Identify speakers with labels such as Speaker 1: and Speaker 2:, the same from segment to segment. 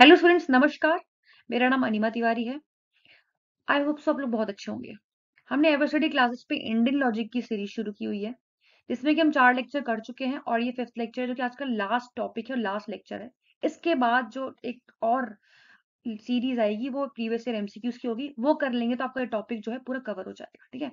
Speaker 1: hello students नमस्कार मेरा नाम अनिमा तिवारी है आई होप सब लोग बहुत अच्छे होंगे हमने एवर स्टडी क्लासेस पे इंडियन लॉजिक की सीरीज शुरू की हुई है जिसमें कि हम चार लेक्चर कर चुके हैं और ये फिफ्थ लेक्चर है जो कि आज का लास्ट टॉपिक है और लास्ट लेक्चर है इसके बाद जो एक और सीरीज आएगी वो प्रीवियस ईयर एमसीक्यूज की होगी वो कर लेंगे तो आपका ये टॉपिक जो है पूरा कवर हो जाएगा ठीक है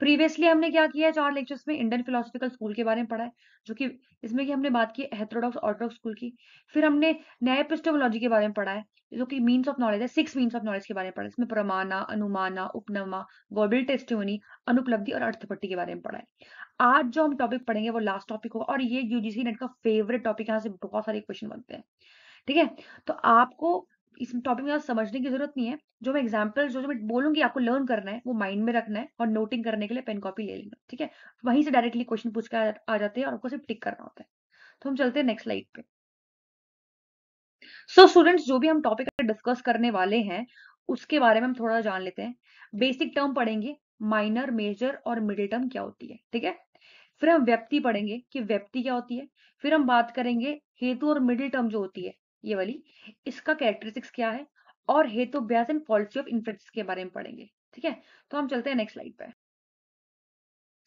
Speaker 1: प्रीवियसली हमने क्या किया है चार लेक्चर्स में इंडियन फिलोसफिकल स्कूल के बारे में पढ़ा है जो कि इसमें कि हमने बात की हेथ्रोडॉक्स ऑर्थोडॉक्स स्कूल की फिर हमने नए पिस्टोमोलॉजी के बारे में पढ़ा है जो कि मीन्स ऑफ नॉलेज है सिक्स मीन्स ऑफ नॉलेज के बारे में पढ़ा है इसमें प्रमाणा अनुमाना उपनमा गोबिल टेस्टिवनी अनुपलब्धि और अर्थपट्टी के बारे में पढ़ा है आज जो हम टॉपिक पढ़ेंगे वो लास्ट टॉपिक होगा और ये यूजीसी नेट का फेवरेट टॉपिक यहाँ से बहुत सारे क्वेश्चन बनते हैं ठीक है तो आपको इस टॉपिक में समझने की जरूरत नहीं है जो मैं एग्जाम्पल जो जो मैं बोलूंगी आपको लर्न करना है वो माइंड में रखना है और नोटिंग करने के लिए पेन कॉपी ले लेना ठीक है वहीं से डायरेक्टली क्वेश्चन पूछ के आ जाते हैं और आपको सिर्फ टिक करना होता है तो हम चलते हैं नेक्स्ट स्लाइड पे सो so, स्टूडेंट्स जो भी हम टॉपिक डिस्कस करने वाले हैं उसके बारे में हम थोड़ा जान लेते हैं बेसिक टर्म पढ़ेंगे माइनर मेजर और मिडिल टर्म क्या होती है ठीक है फिर हम व्यक्ति पढ़ेंगे कि व्यक्ति क्या होती है फिर हम बात करेंगे हेतु और मिडिल टर्म जो होती है ये वाली इसका कैरेक्टरिस्टिक्स क्या है और हेतु तो एंड पॉलिसी ऑफ इन्फ्लुएंस के बारे में पढ़ेंगे ठीक है तो हम चलते हैं नेक्स्ट स्लाइड पे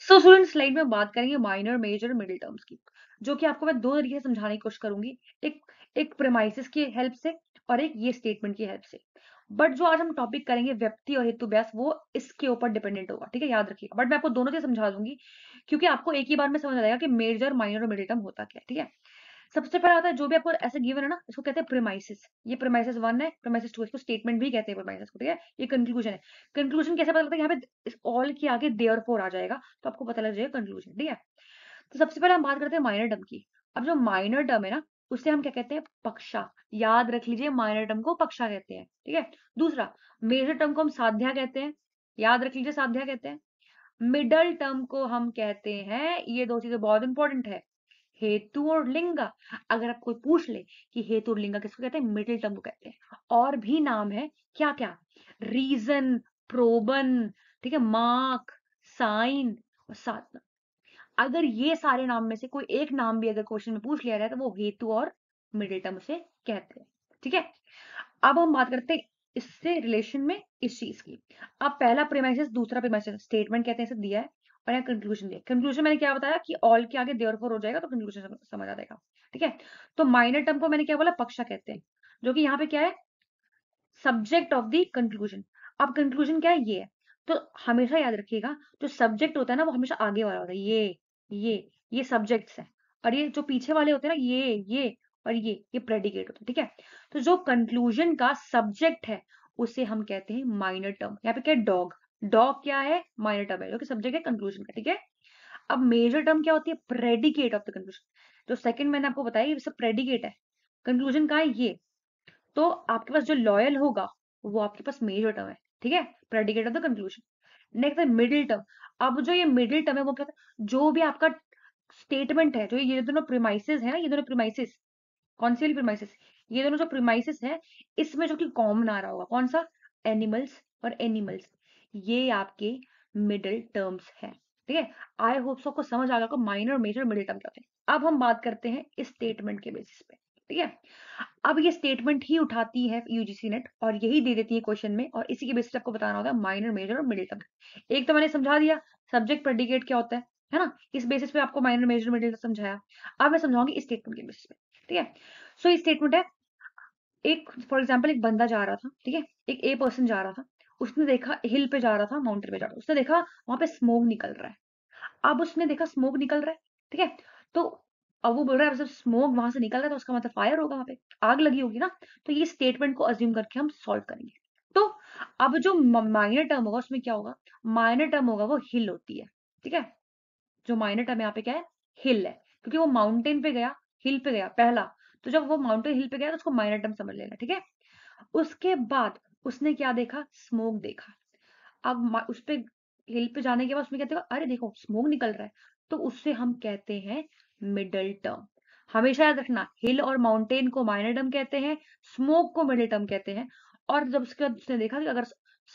Speaker 1: सो स्टूडेंट स्लाइड में बात करेंगे माइनर मेजर मिडिल टर्म्स की जो कि आपको मैं दो तरीके से समझाने की कोशिश करूंगी एक एक प्रेमाइसिस की हेल्प से और एक ये स्टेटमेंट की हेल्प से बट जो आज हम टॉपिक करेंगे व्यक्ति और हेतु ब्यास वो इसके ऊपर डिपेंडेंट होगा ठीक है याद रखिएगा बट मैं आपको दोनों से समझा दूंगी क्योंकि आपको एक ही बार में समझ आ जाएगा कि मेजर माइनर और मिडिल टर्म होता क्या ठीक है सबसे पहला होता है जो भी आपको ऐसे गिवन है ना इसको कहते हैं प्रेमाइसिस ये प्रेमाइसिस वन है प्रेमाइसिस टू इसको स्टेटमेंट भी कहते हैं प्रेमाइसिस को ठीक है ये कंक्लूजन है कंक्लूजन कैसे पता लगता है यहाँ पे ऑल के आगे देयर फोर आ जाएगा तो आपको पता लग जाएगा कंक्लूजन ठीक है तो सबसे पहले हम बात करते हैं माइनर टर्म की अब जो माइनर टर्म है ना उससे हम क्या कहते हैं पक्षा याद रख लीजिए माइनर टर्म को पक्षा कहते हैं ठीक है दूसरा मेजर टर्म को हम साध्या कहते हैं याद रख लीजिए साध्या कहते हैं मिडल टर्म को हम कहते हैं ये दो चीजें बहुत इंपॉर्टेंट है हेतु और लिंगा अगर आप कोई पूछ ले कि हेतु और लिंगा किसको कहते हैं मिडिल टर्म को कहते हैं और भी नाम है क्या क्या रीजन प्रोबन ठीक है मार्क साइन और साधना अगर ये सारे नाम में से कोई एक नाम भी अगर क्वेश्चन में पूछ लिया जाए तो वो हेतु और मिडिल टर्म से कहते हैं ठीक है अब हम बात करते हैं इससे रिलेशन में इस चीज की अब पहला प्रेमाइसिस दूसरा प्रेमाइसिस स्टेटमेंट कहते हैं दिया है मैंने कंक्लूजन दिया कंक्लूजन मैंने क्या बताया कि ऑल के आगे देवर हो जाएगा तो कंक्लूजन समझ आ जाएगा ठीक है तो माइनर टर्म को मैंने क्या बोला पक्षा कहते हैं जो कि यहाँ पे क्या है सब्जेक्ट ऑफ द कंक्लूजन अब कंक्लूजन क्या है ये है तो हमेशा याद रखिएगा जो सब्जेक्ट होता है ना वो हमेशा आगे वाला होता है ये ये ये सब्जेक्ट है और ये जो पीछे वाले होते हैं ना ये ये और ये ये प्रेडिकेट होता है ठीक है तो जो कंक्लूजन का सब्जेक्ट है उसे हम कहते हैं माइनर टर्म यहाँ पे क्या डॉग डॉग क्या है माइनर टर्म है जो कि सब्जेक्ट है कंक्लूजन का ठीक है अब मेजर टर्म क्या होती है प्रेडिकेट ऑफ द कंक्लूजन जो सेकंड मैंने आपको बताया ये सब प्रेडिकेट है कंक्लूजन का है ये तो आपके पास जो लॉयल होगा वो आपके पास मेजर टर्म है ठीक है predicate of the conclusion next है मिडिल टर्म अब जो ये मिडिल टर्म है वो क्या जो भी आपका स्टेटमेंट है जो ये दोनों प्रिमाइसिस है ना ये दोनों प्रिमाइसिस कौन सी वाली प्रिमाइसिस ये दोनों जो प्रिमाइसिस है इसमें जो कि कॉमन आ रहा होगा कौन सा एनिमल्स और एनिमल्स ये आपके मिडिल टर्म्स है ठीक है आई होप सो को समझ आ गया माइनर मेजर मिडिल टर्म क्या हैं अब हम बात करते हैं इस स्टेटमेंट के बेसिस पे ठीक है अब ये स्टेटमेंट ही उठाती है यूजीसी नेट और यही दे देती है क्वेश्चन में और इसी के बेसिस आपको बताना होता है माइनर मेजर और मिडिल टर्म एक तो मैंने समझा दिया सब्जेक्ट प्रेडिकेट क्या होता है है ना इस बेसिस पे आपको माइनर मेजर मिडिल टर्म समझाया अब मैं समझाऊंगी इस स्टेटमेंट के बेसिस पे ठीक है सो so, ये स्टेटमेंट है एक फॉर एग्जाम्पल एक बंदा जा रहा था ठीक है एक ए पर्सन जा रहा था उसने देखा हिल पे जा रहा था माउंटेन पे जा रहा था उसने देखा वहां पे स्मोक निकल रहा है अब उसने देखा स्मोक निकल रहा है ठीक है तो अब वो बोल रहा है जब स्मोक वहां से निकल रहा है तो उसका मतलब फायर होगा वहां पे आग लगी होगी ना तो ये स्टेटमेंट को अज्यूम करके हम सॉल्व करेंगे तो अब जो माइनर टर्म होगा उसमें क्या होगा माइनर टर्म होगा वो हिल होती है ठीक है जो माइनर टर्म यहाँ पे क्या है हिल है क्योंकि वो माउंटेन पे गया हिल पे गया पहला तो जब वो माउंटेन हिल पे गया तो उसको माइनर टर्म समझ लेना ठीक है उसके बाद उसने क्या देखा स्मोक देखा अब उस पर हिल पे जाने के बाद उसमें कहते हैं अरे देखो स्मोक निकल रहा है तो उससे हम कहते हैं मिडल टर्म हमेशा याद रखना हिल और माउंटेन को माइनर टर्म कहते हैं स्मोक को मिडल टर्म कहते हैं और जब उसके बाद उसने देखा कि अगर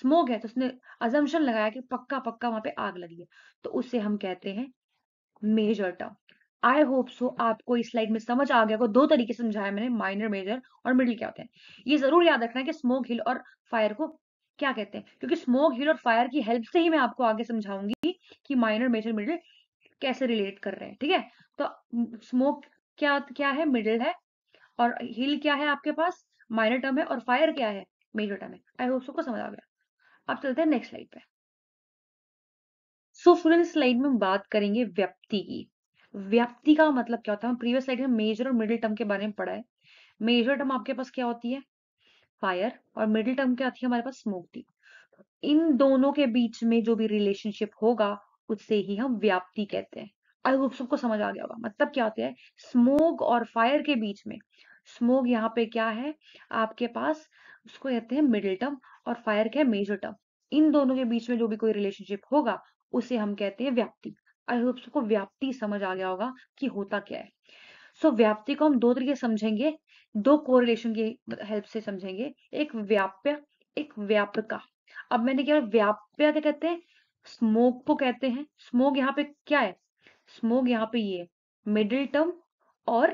Speaker 1: स्मोक है तो उसने अजम्पन लगाया कि पक्का पक्का वहां पे आग लगी है तो उससे हम कहते हैं major term I hope so आपको इस स्लाइड में समझ आ गया को दो तरीके से समझाया मैंने माइनर मेजर और मिडिल क्या होते हैं ये जरूर याद रखना है कि स्मोक हिल और फायर को क्या कहते हैं क्योंकि स्मोक हिल और फायर की हेल्प से ही मैं आपको आगे समझाऊंगी कि माइनर मेजर मिडिल कैसे रिलेट कर रहे हैं ठीक है तो स्मोक क्या क्या है मिडिल है और हिल क्या है आपके पास माइनर टर्म है और फायर क्या है मेजर टर्म है आई होप सबको समझ आ गया अब चलते हैं नेक्स्ट स्लाइड पे सो so, स्लाइड में बात करेंगे व्यक्ति की व्याप्ति का मतलब क्या होता है प्रीवियस स्लाइड में मेजर और मिडिल टर्म के बारे में पढ़ा है मेजर टर्म आपके पास क्या होती है फायर और मिडिल टर्म क्या आती है हमारे पास स्मोक थी इन दोनों के बीच में जो भी रिलेशनशिप होगा उससे ही हम व्याप्ति कहते हैं आई होप सबको समझ आ गया होगा मतलब क्या होता है स्मोक और फायर के बीच में स्मोक यहाँ पे क्या है आपके पास उसको कहते हैं मिडिल टर्म और फायर क्या है मेजर टर्म इन दोनों के बीच में जो भी कोई रिलेशनशिप होगा उसे हम कहते हैं व्याप्ति आई होप सबको व्याप्ति समझ आ गया होगा कि होता क्या है सो so, व्याप्ति को हम दो तरीके समझेंगे दो कोरिलेशन की हेल्प से समझेंगे एक व्याप्य एक व्यापका अब मैंने क्या व्याप्य क्या कहते हैं स्मोक को कहते हैं स्मोक यहाँ पे क्या है स्मोक यहाँ पे ये मिडिल टर्म और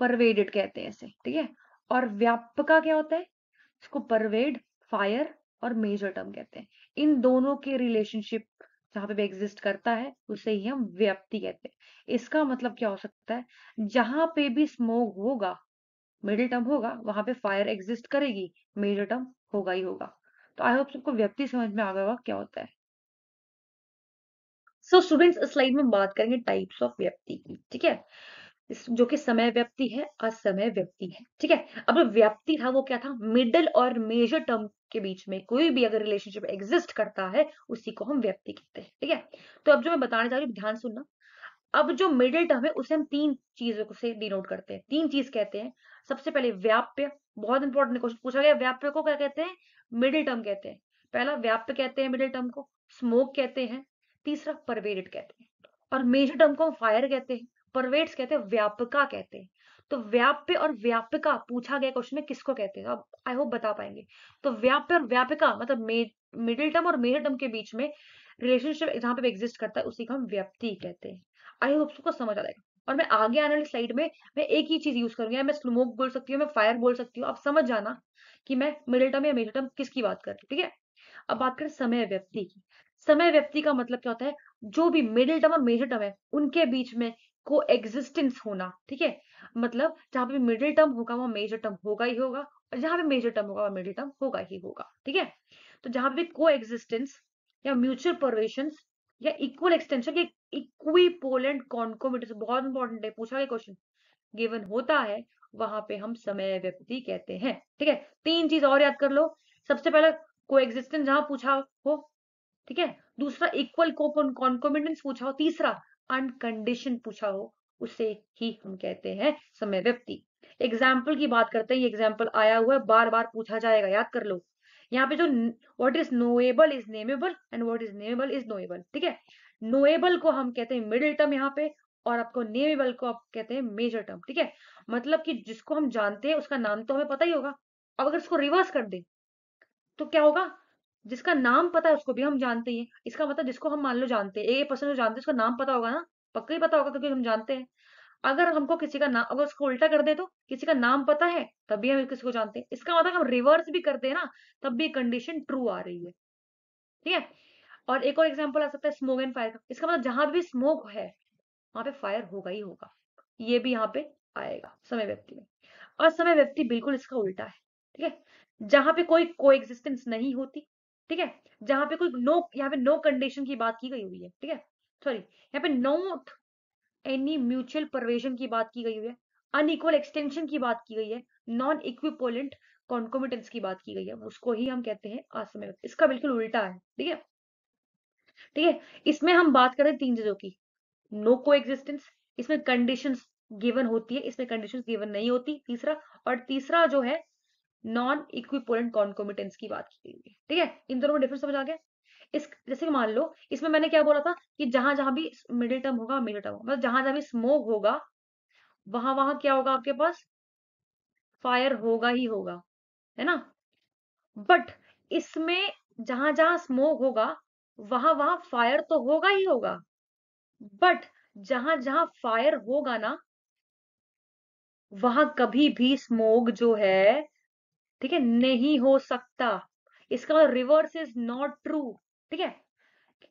Speaker 1: परवेडेड कहते हैं इसे ठीक है और व्यापका क्या होता है इसको परवेड फायर और मेजर टर्म कहते हैं इन दोनों के रिलेशनशिप जहां पे भी एग्जिस्ट करता है उसे ही हम व्यक्ति कहते हैं इसका मतलब क्या हो सकता है जहां पे भी स्मोक होगा मिडिल टर्म होगा वहां पे फायर एग्जिस्ट करेगी मिडिल टर्म होगा ही होगा तो आई होप सबको व्यक्ति समझ में आ गया होगा क्या होता है सो स्टूडेंट्स स्लाइड में बात करेंगे टाइप्स ऑफ व्यक्ति की ठीक है जो कि समय व्यक्ति है असमय व्यक्ति है ठीक है अब व्याप्ति था वो क्या था मिडल और मेजर टर्म के बीच में कोई भी अगर रिलेशनशिप एग्जिस्ट करता है उसी को हम व्यक्ति कहते हैं ठीक है तो अब जो मैं बताने जा रही हूँ ध्यान सुनना अब जो मिडिल टर्म है उसे हम तीन चीजों से डिनोट करते हैं तीन चीज कहते हैं सबसे पहले व्याप्य बहुत इंपॉर्टेंट क्वेश्चन पूछा गया व्याप्य को क्या कहते हैं मिडिल टर्म कहते हैं पहला व्याप्य कहते हैं मिडिल टर्म को स्मोक कहते हैं तीसरा परवेरिट कहते हैं और मेजर टर्म को फायर कहते हैं परवेट्स कहते हैं व्यापका कहते हैं तो व्याप्य और व्यापिका पूछा गया क्वेश्चन में किसको कहते हैं अब आई होप बता पाएंगे तो व्याप्य और व्यापिका मतलब मिडिल टर्म और मेजर टर्म के बीच में रिलेशनशिप जहां पे एग्जिस्ट करता है उसी को हम व्यक्ति कहते हैं आई होप सबको समझ आ जाएगा और मैं आगे आने वाली स्लाइड में मैं एक ही चीज यूज करूंगी मैं स्मोक बोल सकती हूँ मैं फायर बोल सकती हूँ आप समझ जाना कि मैं मिडिल टर्म या मेजर टर्म किसकी बात कर रही हूँ ठीक है अब बात करें समय व्यक्ति की समय व्यक्ति का मतलब क्या होता है जो भी मिडिल टर्म और मेजर टर्म है उनके बीच में को एग्जिस्टेंस होना ठीक है मतलब जहां पे मिडिल टर्म होगा वहां मेजर टर्म होगा ही होगा और जहां पे मेजर टर्म होगा वहां मिडिल टर्म होगा ही होगा ठीक है तो जहां पे को एग्जिस्टेंस या म्यूचुअल परवेशन या इक्वल एक्सटेंशन या इक्वी पोलेंट कॉन्कोमिटेशन बहुत इंपॉर्टेंट है पूछा गया क्वेश्चन गिवन होता है वहां पे हम समय व्यक्ति कहते हैं ठीक है तीन चीज और याद कर लो सबसे पहला को एग्जिस्टेंस जहां पूछा हो ठीक है दूसरा इक्वल कॉन्कोमिटेंस पूछा हो तीसरा अनकंडीशन पूछा हो उसे ही हम कहते हैं समय व्यक्ति एग्जाम्पल की बात करते हैं ये एग्जाम्पल आया हुआ है बार बार पूछा जाएगा याद कर लो यहाँ पे जो what is knowable is nameable and what is nameable is knowable ठीक है नोएबल को हम कहते हैं मिडिल टर्म यहाँ पे और आपको नेमेबल को आप कहते हैं मेजर टर्म ठीक है मतलब कि जिसको हम जानते हैं उसका नाम तो हमें पता ही होगा अब अगर इसको रिवर्स कर दे तो क्या होगा जिसका नाम पता है उसको भी हम जानते हैं इसका मतलब जिसको हम मान लो जानते हैं ए पर्सन जो जानते हैं उसका नाम पता होगा ना पक्का ही पता होगा क्योंकि हम जानते हैं अगर हमको किसी का नाम अगर उसको उल्टा कर दे तो किसी का नाम पता है तब भी हम किसी को जानते हैं इसका मतलब हम रिवर्स भी करते हैं ना तब भी कंडीशन ट्रू आ रही है ठीक है और एक और एग्जाम्पल आ सकता है स्मोक एंड फायर का इसका मतलब जहां भी स्मोक है वहां पे फायर होगा ही होगा ये भी यहाँ पे आएगा समय व्यक्ति में और समय व्यक्ति बिल्कुल इसका उल्टा है ठीक है जहां पे कोई को नहीं होती ठीक है जहां पे कोई नो यहाँ पे नो कंडीशन की बात की गई हुई है ठीक है सॉरी यहाँ पे नोट एनी म्यूचुअल प्रवेशन की बात की गई हुई है अनइक्वल एक्सटेंशन की बात की गई है नॉन इक्विपोलेंट कॉन्कोमिटेंस की बात की गई है उसको ही हम कहते हैं असमय इसका बिल्कुल उल्टा है ठीक है ठीक है इसमें हम बात करें तीन चीजों की नो को एग्जिस्टेंस इसमें कंडीशन गिवन होती है इसमें कंडीशन गिवन नहीं होती तीसरा और तीसरा जो है नॉन इक्विपोलेंट कॉन्कोमिटेंस की बात की गई है ठीक है इन दोनों में डिफरेंस समझ आ गया इस जैसे कि मान लो इसमें मैंने क्या बोला था कि जहां जहां भी मिडिल टर्म होगा मिडिल टर्म मतलब जहां जहां भी स्मोक होगा वहां वहां क्या होगा आपके पास फायर होगा ही होगा है ना बट इसमें जहां जहां स्मोक होगा वहां वहां फायर तो होगा ही होगा बट जहां जहां फायर होगा ना वहां कभी भी स्मोक जो है ठीक है नहीं हो सकता इसका रिवर्स इज नॉट ट्रू ठीक है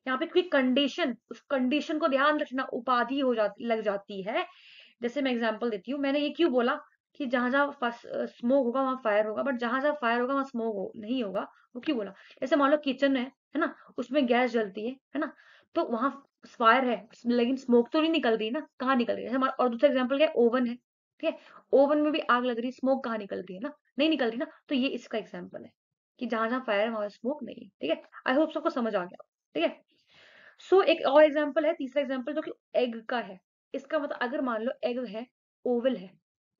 Speaker 1: यहाँ पे कोई कंडीशन उस कंडीशन को ध्यान रखना उपाधि हो जाती लग जाती है जैसे मैं एग्जाम्पल देती हूँ मैंने ये क्यों बोला कि जहां जहां स्मोक होगा वहां फायर होगा बट जहां जहां फायर होगा वहां स्मोक हो, नहीं होगा वो क्यों बोला जैसे मान लो किचन है है ना उसमें गैस जलती है है ना तो वहां फायर है लेकिन स्मोक तो नहीं निकल रही ना कहाँ निकल रही है और दूसरा एग्जाम्पल क्या ओवन है ठीक है ओवन में भी आग लग रही स्मोक कहाँ निकल रही है ना नहीं निकल रही ना तो ये इसका एग्जाम्पल है कि जहां जहां फायर है वहां स्मोक नहीं है ठीक है आई होप सबको समझ आ गया ठीक है सो एक और एग्जाम्पल है तीसरा एग्जाम्पल जो कि एग का है इसका मतलब अगर मान लो एग है ओवल है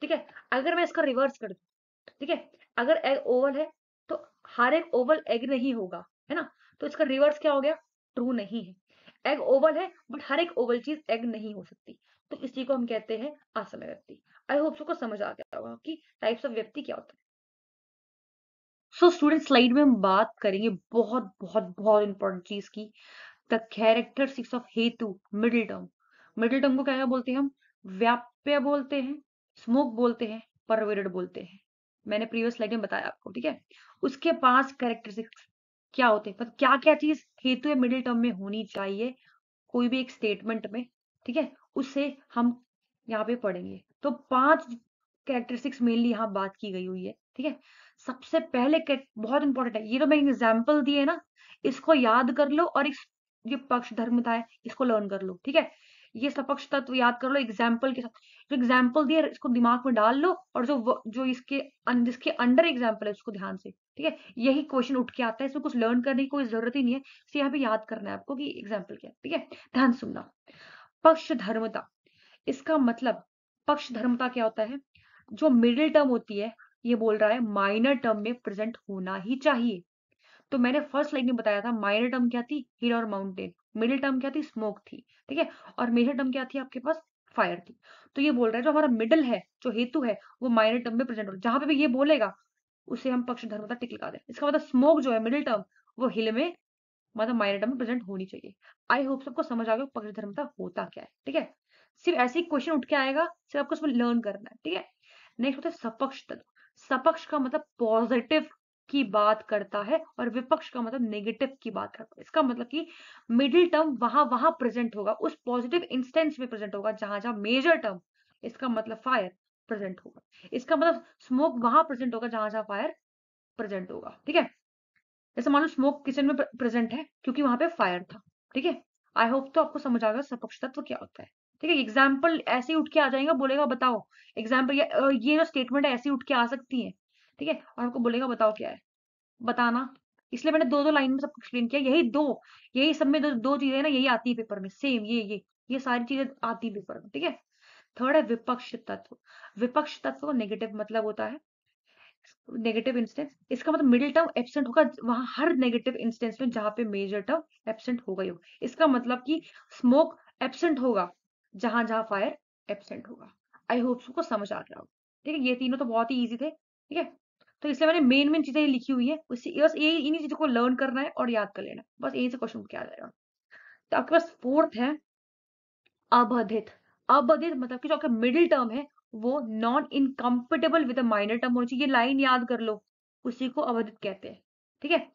Speaker 1: ठीक है अगर मैं इसका रिवर्स कर दू ठीक है अगर एग ओवल है तो हर एक ओवल एग नहीं होगा है ना तो इसका रिवर्स क्या हो गया ट्रू नहीं है एग ओवल है बट हर एक ओवल चीज एग नहीं हो सकती तो इसी को हम कहते हैं असमय व्यक्ति आई होप सबको समझ आ गया होगा कि टाइप्स ऑफ व्यक्ति क्या होता है सो स्टूडेंट स्लाइड में हम बात करेंगे बहुत बहुत बहुत इंपॉर्टेंट चीज की द सिक्स ऑफ हेतु मिडिल टर्म मिडिल टर्म को क्या क्या बोलते हैं हम व्याप्य बोलते हैं स्मोक बोलते हैं परवेरड बोलते हैं मैंने प्रीवियस स्लाइड में बताया आपको ठीक है उसके पास कैरेक्टरिस्टिक्स क्या होते हैं मतलब क्या क्या चीज हेतु मिडिल टर्म में होनी चाहिए कोई भी एक स्टेटमेंट में ठीक है उसे हम यहाँ पे पढ़ेंगे तो पांच कैरेक्टरिस्टिक्स मेनली यहाँ बात की गई हुई है ठीक है सबसे पहले बहुत इंपॉर्टेंट है ये तो मैंने एग्जाम्पल दिए ना इसको याद कर लो और इस जो पक्ष धर्मता है इसको लर्न कर लो ठीक है ये सपक्ष तत्व याद कर लो एग्जाम्पल के साथ जो एग्जाम्पल दिए इसको दिमाग में डाल लो और जो जो इसके अं, जिसके अंडर एग्जाम्पल है उसको ध्यान से ठीक है यही क्वेश्चन उठ के आता है इसमें कुछ लर्न करने की कोई जरूरत ही नहीं है इसे यहाँ पे याद करना है आपको कि एग्जाम्पल क्या ठीक है ध्यान सुनना पक्ष धर्मता इसका मतलब पक्ष धर्मता क्या होता है जो मिडिल टर्म होती है ये बोल रहा है माइनर टर्म में प्रेजेंट होना ही चाहिए तो मैंने फर्स्ट लाइन में बताया था माइनर टर्म क्या थी हिल और माउंटेन मिडिल टर्म क्या थी स्मोक थी ठीक है और मेजर टर्म क्या थी आपके पास फायर थी तो ये बोल रहा है जो हमारा मिडिल है जो हेतु है वो माइनर टर्म में प्रेजेंट हो जहां पे भी ये बोलेगा उसे हम पक्ष धर्मता टिक लगा दे इसका मतलब स्मोक जो है मिडिल टर्म वो हिल में मतलब माइनर में प्रेजेंट होनी चाहिए आई होप सबको समझ आ गया पक्ष धर्मता होता क्या है ठीक है सिर्फ ऐसे ही क्वेश्चन उठ के आएगा सिर्फ आपको उसमें लर्न करना है ठीक है नेक्स्ट होता है सपक्ष तत्व सपक्ष का मतलब पॉजिटिव की बात करता है और विपक्ष का मतलब नेगेटिव की बात करता है इसका मतलब कि मिडिल टर्म वहां वहां प्रेजेंट होगा उस पॉजिटिव इंस्टेंस में प्रेजेंट होगा जहां जहां मेजर टर्म इसका मतलब फायर प्रेजेंट होगा इसका मतलब स्मोक वहां प्रेजेंट होगा जहां जहां फायर प्रेजेंट होगा ठीक है जैसे मानो स्मोक किचन में प्रेजेंट है क्योंकि वहां पे फायर था ठीक है आई होप तो आपको समझ आ गया सपक्ष तत्व क्या होता है ठीक है एग्जाम्पल ऐसे उठ के आ जाएगा बोलेगा बताओ एग्जाम्पल ये जो स्टेटमेंट है ऐसी उठ के आ सकती है ठीक है और आपको बोलेगा बताओ क्या है बताना इसलिए मैंने दो दो लाइन में सब एक्सप्लेन किया यही दो यही सब में दो, दो चीजें ना यही आती है पेपर में सेम ये ये ये सारी चीजें आती है पेपर में ठीक है थर्ड है विपक्ष तत्व विपक्ष तत्व नेगेटिव मतलब होता है नेगेटिव इंस्टेंस इसका मतलब मिडिल टर्म एबसेंट होगा वहां हर नेगेटिव इंस्टेंस में जहां पे मेजर टर्म एबसेंट होगा ही होगा इसका मतलब कि स्मोक एबसेंट होगा जहां जहां फायर एबसेंट होगा आई होप को समझ आ गया ठीक है ये तीनों तो बहुत ही ईजी थे ठीक है तो इसलिए मैंने मेन मेन चीजें लिखी हुई है उससे बस ये इन्हीं चीजों को लर्न करना है और याद कर लेना बस यही से क्वेश्चन क्या आ जाएगा तो आपके पास फोर्थ है अबधित अबधित मतलब कि जो आपका मिडिल टर्म है वो non incompatible with minor term होनी चाहिए ये लाइन याद कर लो उसी को अवधित कहते हैं ठीक है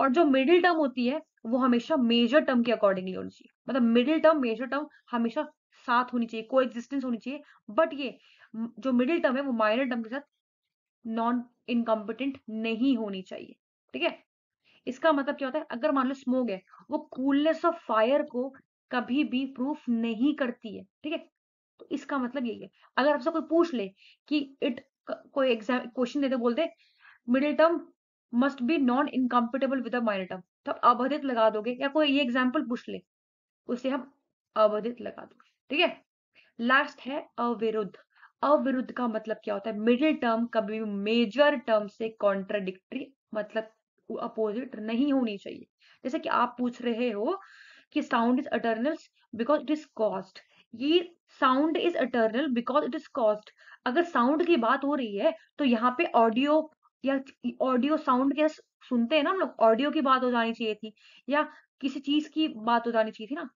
Speaker 1: और जो मिडिल टर्म होती है वो हमेशा मेजर टर्म के अकॉर्डिंगली होनी चाहिए मतलब मिडिल टर्म मेजर टर्म हमेशा साथ होनी चाहिए को एग्जिस्टेंस होनी चाहिए बट ये जो मिडिल टर्म है वो माइनर टर्म के साथ नॉन इनकम्पिटेंट नहीं होनी चाहिए ठीक है इसका मतलब क्या होता है अगर मान लो स्मोक है वो कूलनेस ऑफ फायर को कभी भी प्रूफ नहीं करती है ठीक है तो इसका मतलब यही है अगर आपसे कोई पूछ ले कि इट कोई एग्जाम क्वेश्चन दे दे बोल दे middle term must be non incompatible with minor term तो आप अबाधित लगा दोगे या कोई ये एग्जाम्पल पूछ ले उसे हम अबाधित लगा दोगे ठीक है लास्ट है अविरुद्ध अविरुद्ध का मतलब क्या होता है मिडिल टर्म कभी भी मेजर टर्म से कॉन्ट्राडिक्ट्री मतलब अपोजिट नहीं होनी चाहिए जैसे कि आप पूछ रहे हो कि sound is eternal because it is caused ये sound is eternal because it is caused अगर साउंड की बात हो रही है तो यहाँ पे ऑडियो या ऑडियो साउंड के सुनते हैं ना हम लोग ऑडियो की बात हो जानी चाहिए थी या किसी चीज की बात हो जानी चाहिए थी ना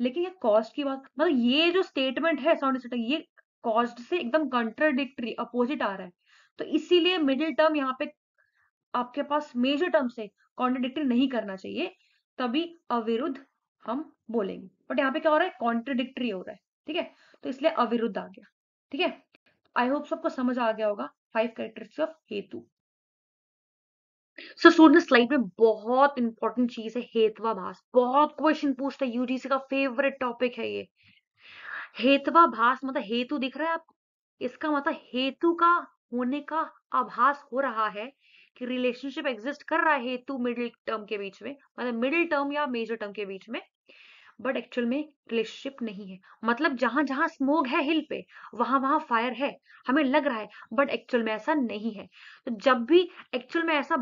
Speaker 1: लेकिन ये कॉस्ट की बात मतलब ये जो स्टेटमेंट है साउंड ये कॉस्ट से एकदम कंट्राडिक्टरी अपोजिट आ रहा है तो इसीलिए मिडिल टर्म यहाँ पे आपके पास मेजर टर्म से कॉन्ट्रडिक्टरी नहीं करना चाहिए तभी अविरुद्ध हम बोलेंगे बट यहाँ पे क्या हो रहा है कॉन्ट्रोडिक्ट्री हो रहा है ठीक है तो इसलिए अविरुद्ध आ गया ठीक है आई होप सबको समझ आ गया होगा फाइव कैरेक्टरिस्टिक्स ऑफ हेतु सो स्टूडेंट स्लाइड में बहुत इंपॉर्टेंट चीज है हेतवाभास बहुत क्वेश्चन पूछता है यूजीसी का फेवरेट टॉपिक है ये हेतवाभास मतलब हेतु दिख रहा है आपको इसका मतलब हेतु का होने का आभास हो रहा है कि रिलेशनशिप एग्जिस्ट कर रहा है हेतु मिडिल टर्म के बीच में मतलब मिडिल टर्म या मेजर टर्म के बीच में बट एक्चुअल में रिलेशनशिप नहीं है मतलब जहां जहां स्मोक है हिल पे वहां वहां फायर है हमें लग रहा है बट एक्चुअल में ऐसा नहीं है तो जब भी एक्चुअल में ऐसा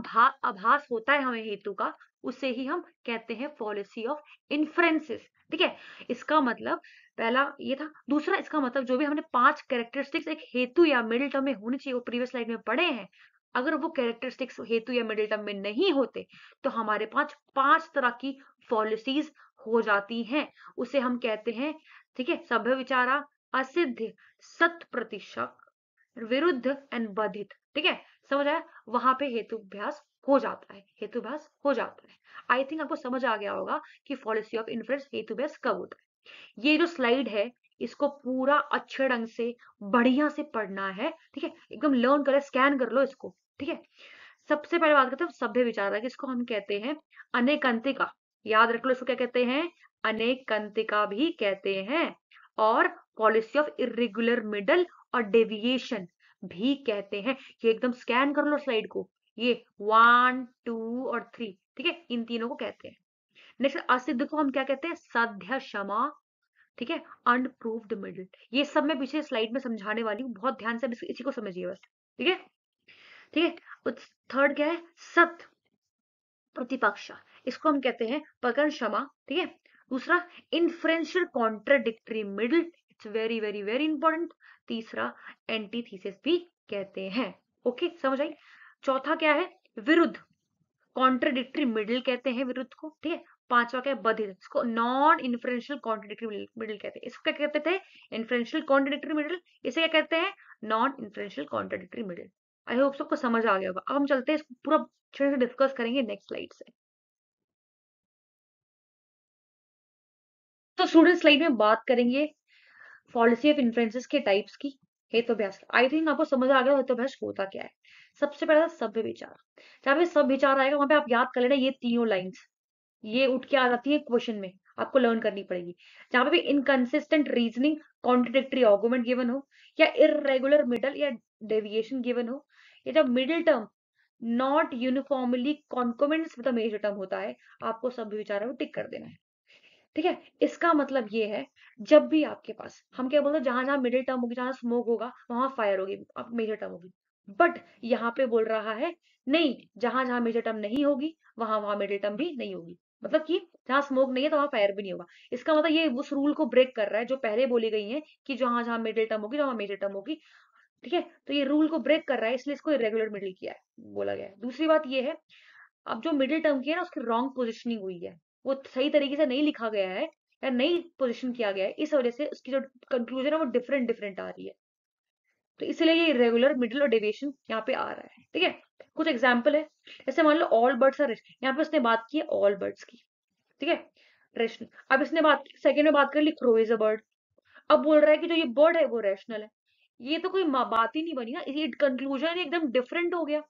Speaker 1: आभास होता है हमें हेतु का उसे ही हम कहते हैं पॉलिसी ऑफ इन्फ्रेंसेस ठीक है इसका मतलब पहला ये था दूसरा इसका मतलब जो भी हमने पांच कैरेक्टरिस्टिक्स एक हेतु या मिडिल टर्म में होनी चाहिए वो प्रीवियस लाइफ में पढ़े हैं अगर वो कैरेक्टरिस्टिक्स हेतु या मिडिल टर्म में नहीं होते तो हमारे पास पांच तरह की पॉलिसीज हो जाती हैं उसे हम कहते हैं ठीक है सभ्य विचारा असिद्ध सत प्रतिशक विरुद्ध एंड बधित ठीक है समझ आया वहां पे हेतु अभ्यास हो जाता है हेतु अभ्यास हो जाता है आई थिंक आपको समझ आ गया होगा कि पॉलिसी ऑफ इन्फ्लुएंस हेतु अभ्यास कब होता है ये जो स्लाइड है इसको पूरा अच्छे ढंग से बढ़िया से पढ़ना है ठीक है एकदम लर्न कर स्कैन कर लो इसको ठीक है सबसे पहले बात करते हैं सभ्य विचार किसको हम कहते हैं अनेकंतिका याद रख लो इसको क्या कहते हैं अनेक कंतिका भी कहते हैं और पॉलिसी ऑफ इरेगुलर मिडल और डेविएशन भी कहते हैं ये एकदम स्कैन कर लो स्लाइड को ये वन टू और थ्री ठीक है इन तीनों को कहते हैं नेक्स्ट असिद्ध को हम क्या कहते हैं सध्य क्षमा ठीक है अनप्रूव्ड मिडल ये सब मैं पीछे स्लाइड में समझाने वाली हूँ बहुत ध्यान से इसी को समझिए बस ठीक है ठीक है थर्ड क्या है सत्य प्रतिपक्षा इसको हम कहते हैं पकन क्षमा ठीक है दूसरा inferential contradictory middle it's very very very important तीसरा एंटीथीसिस भी कहते हैं ओके समझ आई चौथा क्या है विरुद्ध कॉन्ट्रडिक्टरी मिडिल कहते हैं विरुद्ध को ठीक है पांचवा क्या है इसको नॉन इन्फ्लुएंशियल कॉन्ट्रडिक्टरी मिडिल कहते हैं इसको क्या कहते थे इन्फ्लुएंशियल कॉन्ट्रडिक्टरी मिडिल इसे क्या कहते हैं non inferential contradictory middle I hope सबको समझ आ गया होगा अब हम चलते हैं इसको पूरा अच्छे से डिस्कस करेंगे नेक्स्ट स्लाइड से तो स्टूडेंट स्लाइड में बात करेंगे पॉलिसी ऑफ इन्फ्लुएंसेस के टाइप्स की हेतु अभ्यास आई थिंक आपको समझ आ गया हेतु अभ्यास होता क्या है सबसे पहला सभ्य विचार जहां पे सभ्य विचार आएगा वहां पे आप याद कर लेना ये तीनों लाइंस ये उठ के आ जाती है क्वेश्चन में आपको लर्न करनी पड़ेगी जहां पे भी inconsistent reasoning contradictory argument given हो या इरेगुलर मिडल या डेविएशन गिवन हो या जब middle term not uniformly concomitants with major term होता है आपको सभ्य विचार है वो टिक कर देना है ठीक है इसका मतलब ये है जब भी आपके पास हम क्या बोलते हैं जहां जहां मिडिल टर्म होगी जहां स्मोक होगा वहां फायर होगी मेजर टर्म होगी बट यहाँ पे बोल रहा है नहीं जहां जहां मेजर टर्म नहीं होगी वहां वहां मिडिल टर्म भी नहीं होगी मतलब कि जहां स्मोक नहीं है तो वहां फायर भी नहीं होगा इसका मतलब ये उस रूल को ब्रेक कर रहा है जो पहले बोली गई है कि जहां जहां मिडिल टर्म होगी वहां मेजर टर्म होगी ठीक है तो ये रूल को ब्रेक कर रहा है इसलिए इसको इरेगुलर मिडिल किया है बोला गया है दूसरी बात ये है अब जो मिडिल टर्म की है ना उसकी रॉन्ग पोजिशनिंग हुई है वो सही तरीके से नहीं लिखा गया है या नहीं पोजिशन किया गया है इस वजह से उसकी जो कंक्लूजन है वो डिफरेंट डिफरेंट आ रही है तो इसलिए ये रेगुलर मिडिल और डेविएशन यहाँ पे आ रहा है ठीक है कुछ एग्जाम्पल है ऐसे मान लो ऑल बर्ड्स आर रेशनल यहाँ पे उसने बात की है ऑल बर्ड्स की ठीक है रेशनल अब इसने बात सेकेंड में बात कर ली क्रो इज अ बर्ड अब बोल रहा है कि जो ये बर्ड है वो रेशनल है ये तो कोई बात ही नहीं बनी ना ये कंक्लूजन एकदम डिफरेंट हो गया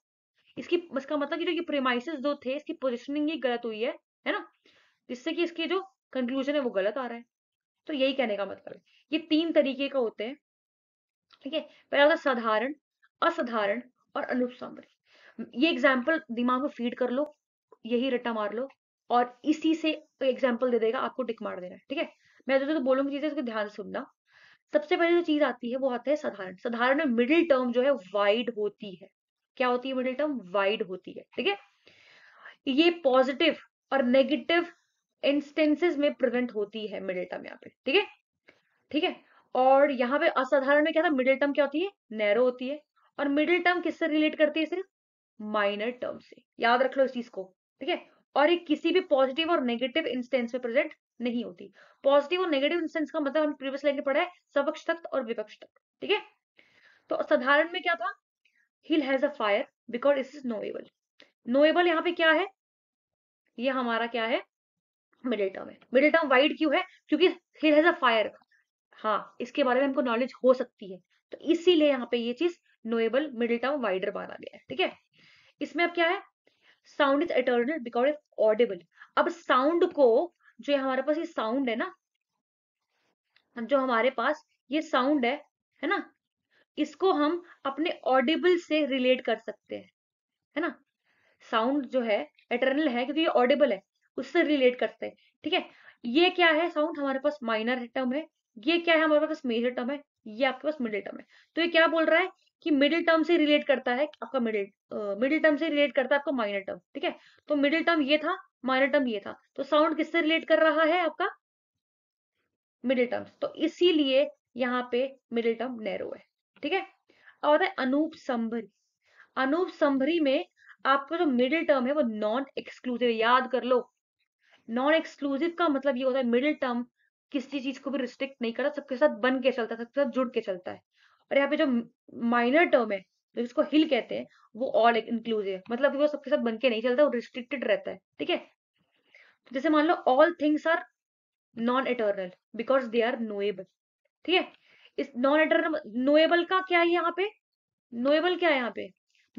Speaker 1: इसकी इसका मतलब कि जो ये प्रेमाइसिस जो थे इसकी पोजिशनिंग ही गलत हुई है है ना जिससे कि इसके जो कंक्लूजन है वो गलत आ रहा है तो यही कहने का मतलब है ये तीन तरीके का होते हैं ठीक है पहला होता है साधारण असाधारण और अनुपसामरी ये एग्जाम्पल दिमाग में फीड कर लो यही रट्टा मार लो और इसी से एग्जाम्पल दे देगा आपको टिक मार देना ठीक है मैं जो तो बोलूंगी चीजें उसको ध्यान सुनना सबसे पहले जो चीज आती है वो आता है साधारण साधारण में मिडिल टर्म जो है वाइड होती है क्या होती है मिडिल टर्म वाइड होती है ठीक है ये पॉजिटिव और नेगेटिव इंस्टेंसेज में प्रेजेंट होती है मिडिल टर्म यहाँ पे ठीक है ठीक है और यहाँ पे असाधारण में क्या था मिडिल टर्म क्या होती है नैरो होती है और मिडिल टर्म किससे रिलेट करती है सिर्फ माइनर टर्म से याद रख लो इस चीज को ठीक है और ये किसी भी पॉजिटिव और नेगेटिव इंस्टेंस में प्रेजेंट नहीं होती पॉजिटिव और नेगेटिव इंस्टेंस का मतलब हम प्रीवियस लाइन में पढ़ा है सपक्ष तत्व और विपक्ष तत्व ठीक है तो साधारण में क्या था hill has a fire because is is knowable knowable यहाँ पे क्या है ये हमारा क्या है मिडिल टर्म है मिडिल टर्म वाइड क्यों है क्योंकि हिट अ फायर हाँ इसके बारे में हमको नॉलेज हो सकती है तो इसीलिए यहाँ पे ये चीज नोएबल मिडिल टर्म वाइडर माना गया है ठीक है इसमें अब क्या है sound is eternal because is audible अब साउंड को जो हमारे पास ये साउंड है ना जो हमारे पास ये साउंड है है ना इसको हम अपने ऑडिबल से रिलेट कर सकते हैं है ना साउंड जो है एटर्नल है क्योंकि ये ऑडिबल है उससे रिलेट करते हैं ठीक है ये क्या है साउंड हमारे पास माइनर टर्म है ये क्या है हमारे पास मेजर टर्म है ये आपके पास मिडिल टर्म है तो ये क्या बोल रहा है कि मिडिल टर्म से रिलेट करता है आपका मिडिल मिडिल टर्म से रिलेट करता है आपका माइनर टर्म ठीक है तो मिडिल टर्म ये था माइनर टर्म ये था तो साउंड किससे रिलेट कर रहा है आपका मिडिल टर्म तो इसीलिए यहाँ पे मिडिल टर्म नैरो है ठीक है और है अनूप संभरी अनूप संभरी में आपका जो मिडिल टर्म है वो नॉन एक्सक्लूसिव याद कर लो नॉन एक्सक्लूसिव का मतलब ये होता है मिडिल टर्म किसी चीज को भी रिस्ट्रिक्ट नहीं करता सबके साथ बन के चलता है सबके साथ जुड़ के चलता है और यहाँ पे जो माइनर टर्म है जिसको हिल कहते हैं वो ऑल इंक्लूसिव मतलब वो सबके साथ बन के नहीं चलता वो रिस्ट्रिक्टेड रहता है ठीक है जैसे मान लो all things are non eternal because they are knowable ठीक है इस नॉन एटर्नल नोएबल का क्या है यहाँ पे नोएबल क्या है यहाँ पे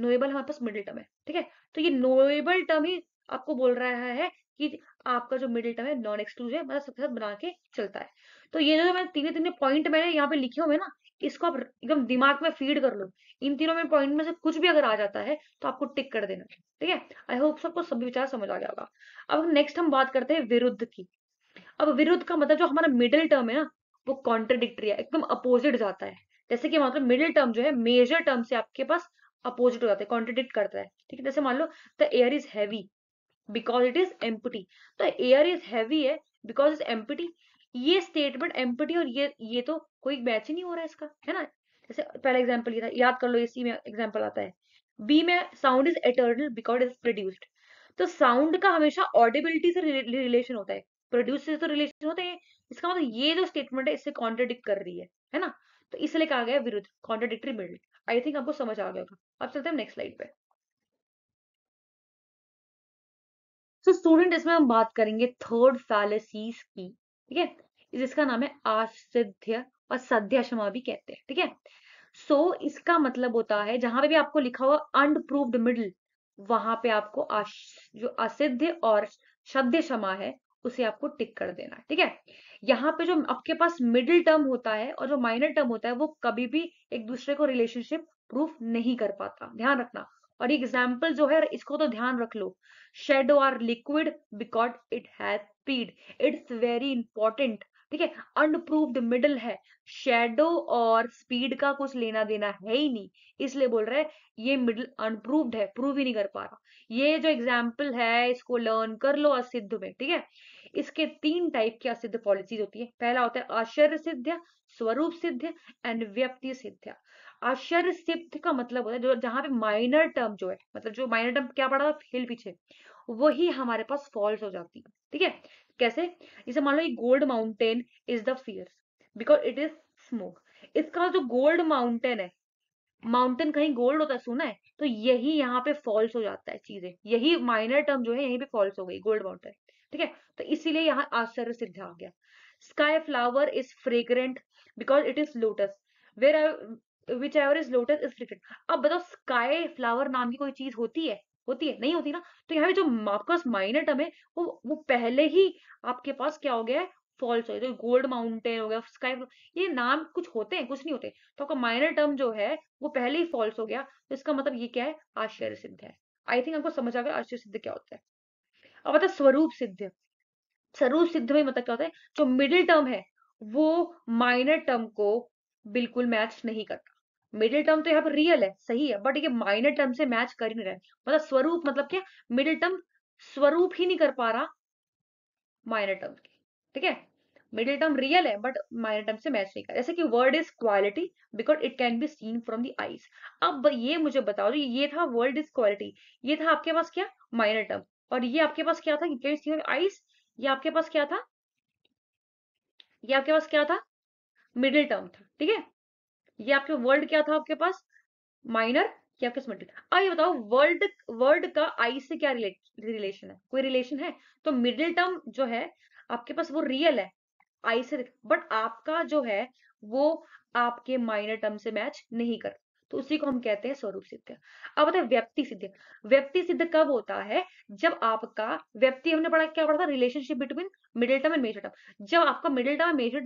Speaker 1: नोएबल हमारे पास मिडिल टर्म है ठीक है तो ये नोएबल टर्म ही आपको बोल रहा है कि आपका जो मिडिल टर्म है नॉन एक्सक्लूसिव है मतलब सबके साथ बना के चलता है तो ये जो मैंने तीन तीन पॉइंट मैंने यहाँ पे लिखे हुए ना इसको आप एकदम दिमाग में फीड कर लो इन तीनों में पॉइंट में से कुछ भी अगर आ जाता है तो आपको टिक कर देना ठीक है आई होप सबको सभी विचार समझ आ गया होगा अब नेक्स्ट हम बात करते हैं विरुद्ध की अब विरुद्ध का मतलब जो हमारा मिडिल टर्म है ना वो कॉन्ट्रडिक्टरी है एकदम अपोजिट जाता है जैसे कि मतलब मिडिल टर्म जो है मेजर टर्म से आपके पास अपोजिट हो जाता है कॉन्ट्रडिक्ट करता है ठीक है जैसे मान लो the air is heavy because it is empty तो एयर इज हैवी है बिकॉज इज एम्पटी ये स्टेटमेंट एम्पटी और ये ये तो कोई मैच ही नहीं हो रहा है इसका है ना जैसे पहला एग्जाम्पल ये था याद कर लो इसी में एग्जाम्पल आता है बी में sound is eternal because is produced तो साउंड का हमेशा ऑडिबिलिटी से रिलेशन होता है प्रोड्यूस से तो रिलेशन होता है इसका मतलब ये जो स्टेटमेंट है इससे कॉन्ट्रोडिक्ट कर रही है है ना तो इसलिए कहा गया विरुद्ध कॉन्ट्रडिक्टरी मिडल आई थिंक आपको समझ आ गया अब चलते हैं नेक्स्ट स्लाइड पे सो स्टूडेंट इसमें हम बात करेंगे थर्ड फैलेसीज की ठीक है जिसका नाम है आसिध्य और सध्या क्षमा भी कहते हैं ठीक है सो so, इसका मतलब होता है जहां पे भी आपको लिखा हुआ अनप्रूव्ड मिडल वहां पे आपको जो असिध्य और शब्द क्षमा है उसे आपको टिक कर देना ठीक है यहाँ पे जो आपके पास मिडिल टर्म होता है और जो माइनर टर्म होता है वो कभी भी एक दूसरे को रिलेशनशिप प्रूफ नहीं कर पाता ध्यान रखना और एग्जाम्पल जो है इसको तो ध्यान रख लो shadow are liquid because it has speed it's very important ठीक है अनप्रूव्ड मिडल है शेडो और स्पीड का कुछ लेना देना है ही नहीं इसलिए बोल रहे ये मिडल अनप्रूव्ड है प्रूव ही नहीं कर पा रहा ये जो एग्जाम्पल है इसको लर्न कर लो असिद्ध में ठीक है इसके तीन टाइप की असिद्ध पॉलिसीज होती है पहला होता है आश्चर्य सिद्ध स्वरूप सिद्ध एंड व्यक्ति सिद्ध अशर सिद्ध का मतलब होता है जो जहाँ पे माइनर टर्म जो है मतलब जो माइनर टर्म क्या पड़ा था हिल पीछे वही हमारे पास फॉल्स हो जाती है ठीक है कैसे इसे मान लो ये gold mountain is the fierce because it is smoke इसका जो गोल्ड माउंटेन है माउंटेन कहीं गोल्ड होता है सुना है तो यही यहाँ पे फॉल्स हो जाता है चीजें यही माइनर टर्म जो है यही पे फॉल्स हो गई गोल्ड माउंटेन ठीक है तो इसीलिए यहाँ आश्चर्य सिद्ध आ गया sky flower is fragrant because it is lotus where whichever is lotus is fragrant अब बताओ स्काई फ्लावर नाम की कोई चीज होती है होती है नहीं होती ना तो यहाँ पे जो आपका माइनर टर्म है वो वो पहले ही आपके पास क्या हो गया है फॉल्स हो गया तो गोल्ड माउंटेन हो गया स्काई ये नाम कुछ होते हैं कुछ नहीं होते तो आपका माइनर टर्म जो है वो पहले ही फॉल्स हो गया तो इसका मतलब ये क्या है आश्चर्य सिद्ध है आई थिंक आपको समझ आ गया आश्चर्य सिद्ध क्या होता है अब बता स्वरूप सिद्ध स्वरूप सिद्ध में मतलब क्या होता है जो मिडिल टर्म है वो माइनर टर्म को बिल्कुल मैच नहीं करता मिडिल टर्म तो यहाँ पर रियल है सही है बट ये माइनर टर्म से मैच कर ही नहीं रहा है मतलब स्वरूप मतलब क्या मिडिल टर्म स्वरूप ही नहीं कर पा रहा माइनर टर्म की ठीक है मिडिल टर्म रियल है बट माइनर टर्म से मैच नहीं कर जैसे कि word is quality because it can be seen from the eyes अब ये मुझे बताओ जो ये था वर्ड इज क्वालिटी ये था आपके पास क्या माइनर टर्म और ये आपके पास क्या था आईज ये आपके पास क्या था ये आपके पास क्या था मिडिल टर्म था ठीक है ये आपके वर्ल्ड क्या था आपके पास माइनर या किस मिडिल अब ये बताओ वर्ल्ड वर्ल्ड का आई से क्या रिलेशन है कोई रिलेशन है तो मिडिल टर्म जो है आपके पास वो रियल है आई से बट आपका जो है वो आपके माइनर टर्म से मैच नहीं कर तो उसी को हम कहते हैं स्वरूप सिद्ध अब बताए व्यक्ति सिद्ध व्यक्ति सिद्ध कब होता है जब आपका व्यक्ति हमने पढ़ा क्या पढ़ा था relationship between middle term and major term जब आपका middle term major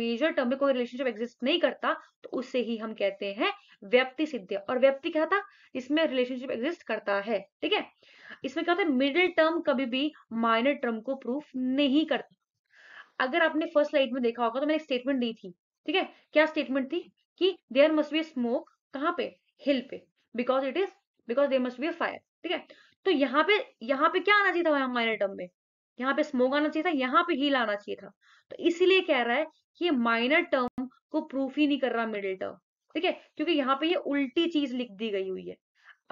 Speaker 1: major term में कोई रिलेशनशिप एग्जिस्ट नहीं करता तो उसे ही हम कहते हैं व्यक्ति सिद्ध और व्यक्ति क्या था इसमें रिलेशनशिप एग्जिस्ट करता है ठीक है इसमें क्या होता है मिडिल टर्म कभी भी माइनर टर्म को प्रूफ नहीं करता अगर आपने फर्स्ट लाइट में देखा होगा तो मैंने एक स्टेटमेंट दी थी ठीक है क्या स्टेटमेंट थी कि देयर मस्ट बी स्मोक कहाँ पे हिल पे because it is because there must be fire ठीक है तो यहाँ पे यहाँ पे क्या आना चाहिए था माइनर टर्म में यहाँ पे स्मोक आना चाहिए था यहाँ पे हील आना चाहिए था तो इसीलिए कह रहा है कि ये माइनर टर्म को प्रूफ ही नहीं कर रहा मिडिल टर्म ठीक है क्योंकि यहाँ पे ये उल्टी चीज लिख दी गई हुई है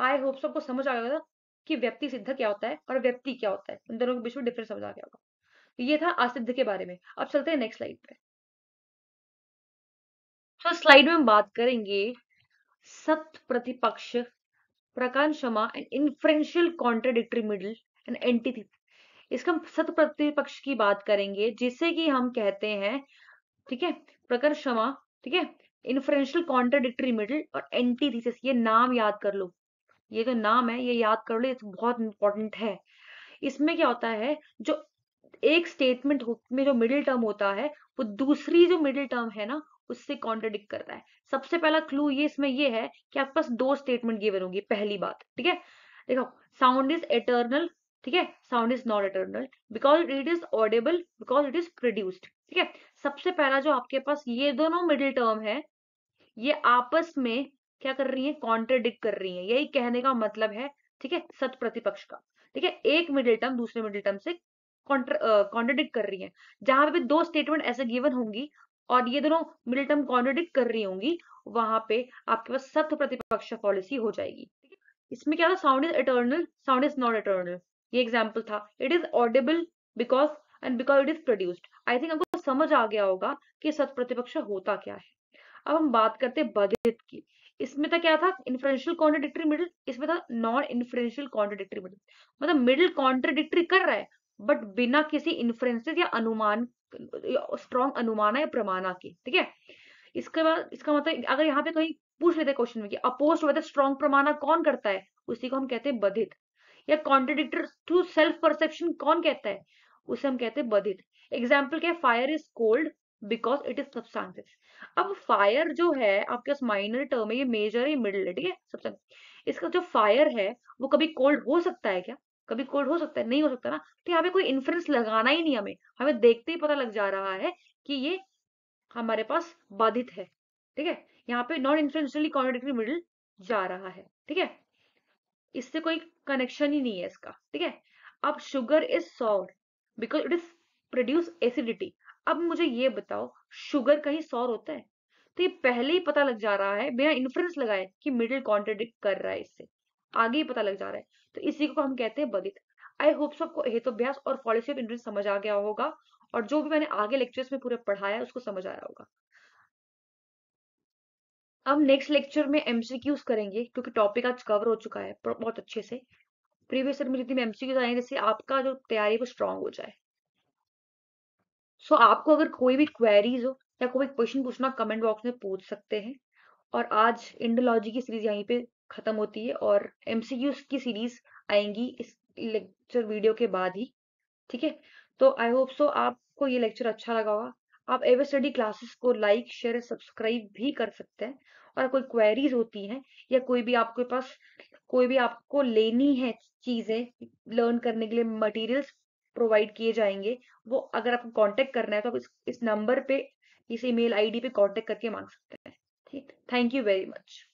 Speaker 1: आई होप सबको समझ आ गया था कि व्यक्ति सिद्ध क्या होता है और व्यक्ति क्या होता है इन दोनों के बीच में डिफरेंस समझ आ गया होगा तो ये था असिद्ध के बारे में अब चलते हैं नेक्स्ट स्लाइड पे तो स्लाइड में हम बात करेंगे सप्त प्रतिपक्ष क्षमा and inferential contradictory middle and antithesis इसका हम सत प्रतिपक्ष की बात करेंगे जिसे कि हम कहते हैं ठीक है प्रकर क्षमा ठीक है इन्फ्रेंशियल कॉन्ट्राडिक्टरी मिडिल और एंटीथीसिस ये नाम याद कर लो ये जो तो नाम है ये याद कर लो ये तो बहुत इंपॉर्टेंट है इसमें क्या होता है जो एक स्टेटमेंट में जो मिडिल टर्म होता है वो दूसरी जो मिडिल टर्म है ना उससे कॉन्ट्रेडिक्ट कर रहा है सबसे पहला क्लू ये इसमें ये है कि आपके पास दो स्टेटमेंट गिवन होंगी पहली बात ठीक है देखो साउंड इज एटर्नल ठीक है sound is not eternal because it is audible because it is produced ठीक है सबसे पहला जो आपके पास ये दोनों मिडिल टर्म है ये आपस में क्या कर रही है कॉन्ट्रेडिक्ट कर रही है यही कहने का मतलब है ठीक है सत प्रतिपक्ष का ठीक है एक मिडिल टर्म दूसरे मिडिल टर्म से कॉन्ट्रेडिक्ट कर रही है जहां पे दो स्टेटमेंट ऐसे गिवन होंगी और ये दोनों मिडिल टर्म कॉन्ट्रेडिक्ट कर रही होंगी वहां पे आपके पास सत्य प्रतिपक्ष पॉलिसी हो जाएगी इसमें क्या था sound is eternal sound is not eternal ये एग्जाम्पल था it is audible because and because it is produced I think आपको समझ आ गया होगा कि सत प्रतिपक्ष होता क्या है अब हम बात करते हैं बाधित की इसमें था क्या था इन्फ्रेंशियल कॉन्ट्रडिक्टरी मिडिल इसमें था नॉन इन्फ्रेंशियल कॉन्ट्रडिक्टरी मिडिल मतलब मिडिल कॉन्ट्रडिक्टरी कर रहा है बट बिना किसी इन्फ्रेंसेस या अनुमान स्ट्रॉन्ग अनुमाना या प्रमाणा के ठीक है इसके बाद इसका मतलब अगर यहाँ पे कहीं पूछ लेते क्वेश्चन में कि अपोज वेदर स्ट्रॉन्ग प्रमाणा कौन करता है उसी को हम कहते हैं बधित या कॉन्ट्रोडिक्टर टू सेल्फ परसेप्शन कौन कहता है उसे हम कहते हैं बधित एग्जाम्पल क्या है fire is cold because it is substances अब फायर जो है आपके पास माइनर टर्म है ये मेजर है मिडिल है ठीक है सब्सटेंस इसका जो फायर है वो कभी कोल्ड हो सकता है क्या कभी कोल्ड हो सकता है नहीं हो सकता ना तो यहाँ पे कोई इन्फ्लुएंस लगाना ही नहीं हमें हमें देखते ही पता लग जा रहा है कि ये हमारे पास बाधित है ठीक है यहाँ पे नॉन इन्फ्रेंशियली कॉन्ट्रेडिक्टरी मिडिल जा रहा है ठीक है इससे कोई कनेक्शन ही नहीं है इसका ठीक है अब sugar is sour because it is produce acidity अब मुझे ये बताओ शुगर कहीं सॉर होता है तो ये पहले ही पता लग जा रहा है बिना इन्फ्लुएंस लगाए कि मिडिल कॉन्ट्रेडिक कर रहा है इससे आगे ही पता लग जा रहा है तो इसी को हम कहते हैं बदित आई होप सबको आपको हेतुभ्यास और ऑफ इंटरेस्ट समझ आ गया होगा और जो भी मैंने आगे लेक्चर्स में पूरा पढ़ाया उसको समझ आया होगा अब नेक्स्ट लेक्चर में एमसीक्यूज करेंगे क्योंकि टॉपिक आज कवर हो चुका है बहुत अच्छे से प्रीवियस ईयर में जितने एमसीक्यूज आएंगे जैसे आपका जो तैयारी वो स्ट्रांग हो जाए सो so, आपको अगर कोई भी क्वेरीज हो या कोई क्वेश्चन पूछना कमेंट बॉक्स में पूछ सकते हैं और आज इंडोलॉजी की सीरीज यहीं पे खत्म होती है और एमसीक्यूज की सीरीज आएंगी इस लेक्चर वीडियो के बाद ही ठीक है तो आई होप सो आपको ये लेक्चर अच्छा लगा होगा आप एवर स्टडी क्लासेस को लाइक शेयर सब्सक्राइब भी कर सकते हैं और कोई क्वेरीज होती हैं या कोई भी आपके पास कोई भी आपको लेनी है चीजें लर्न करने के लिए मटेरियल्स प्रोवाइड किए जाएंगे वो अगर आपको कांटेक्ट करना है तो आप इस, इस नंबर पे इस ईमेल आईडी पे कांटेक्ट करके मांग सकते हैं ठीक थैंक यू वेरी मच